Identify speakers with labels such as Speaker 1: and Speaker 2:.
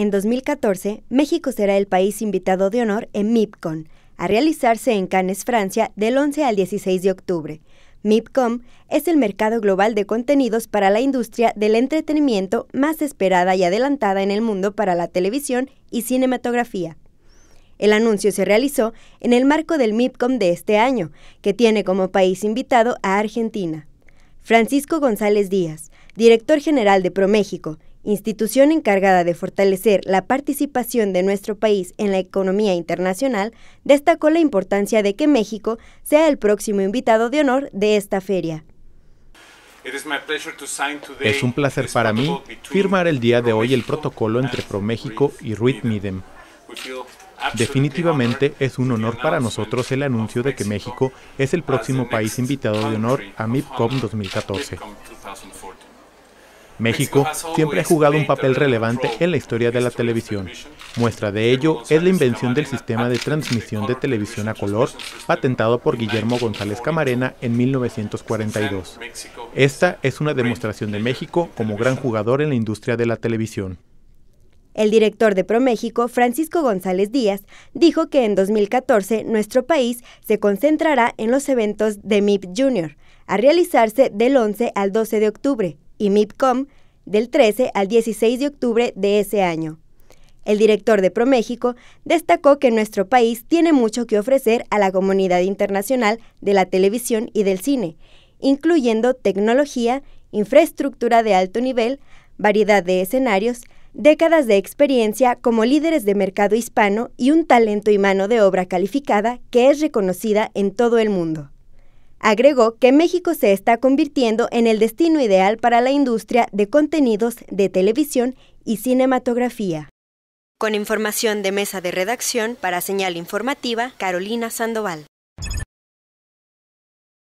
Speaker 1: En 2014, México será el país invitado de honor en MIPCOM, a realizarse en Cannes, Francia, del 11 al 16 de octubre. MIPCOM es el mercado global de contenidos para la industria del entretenimiento más esperada y adelantada en el mundo para la televisión y cinematografía. El anuncio se realizó en el marco del MIPCOM de este año, que tiene como país invitado a Argentina. Francisco González Díaz, director general de ProMéxico, institución encargada de fortalecer la participación de nuestro país en la economía internacional, destacó la importancia de que México sea el próximo invitado de honor de esta feria.
Speaker 2: Es un placer para mí firmar el día de hoy el protocolo entre ProMéxico y Ruid Midem. Definitivamente es un honor para nosotros el anuncio de que México es el próximo país invitado de honor a MIPCOM 2014. México siempre ha jugado un papel relevante en la historia de la televisión. Muestra de ello es la invención del sistema de transmisión de televisión a color, patentado por Guillermo González Camarena en 1942. Esta es una demostración de México como gran jugador en la industria de la televisión.
Speaker 1: El director de ProMéxico, Francisco González Díaz, dijo que en 2014 nuestro país se concentrará en los eventos de MIP Junior, a realizarse del 11 al 12 de octubre, y MIPCOM del 13 al 16 de octubre de ese año. El director de ProMéxico destacó que nuestro país tiene mucho que ofrecer a la comunidad internacional de la televisión y del cine, incluyendo tecnología, infraestructura de alto nivel, variedad de escenarios, décadas de experiencia como líderes de mercado hispano y un talento y mano de obra calificada que es reconocida en todo el mundo. Agregó que México se está convirtiendo en el destino ideal para la industria de contenidos de televisión y cinematografía. Con información de mesa de redacción para señal informativa, Carolina Sandoval.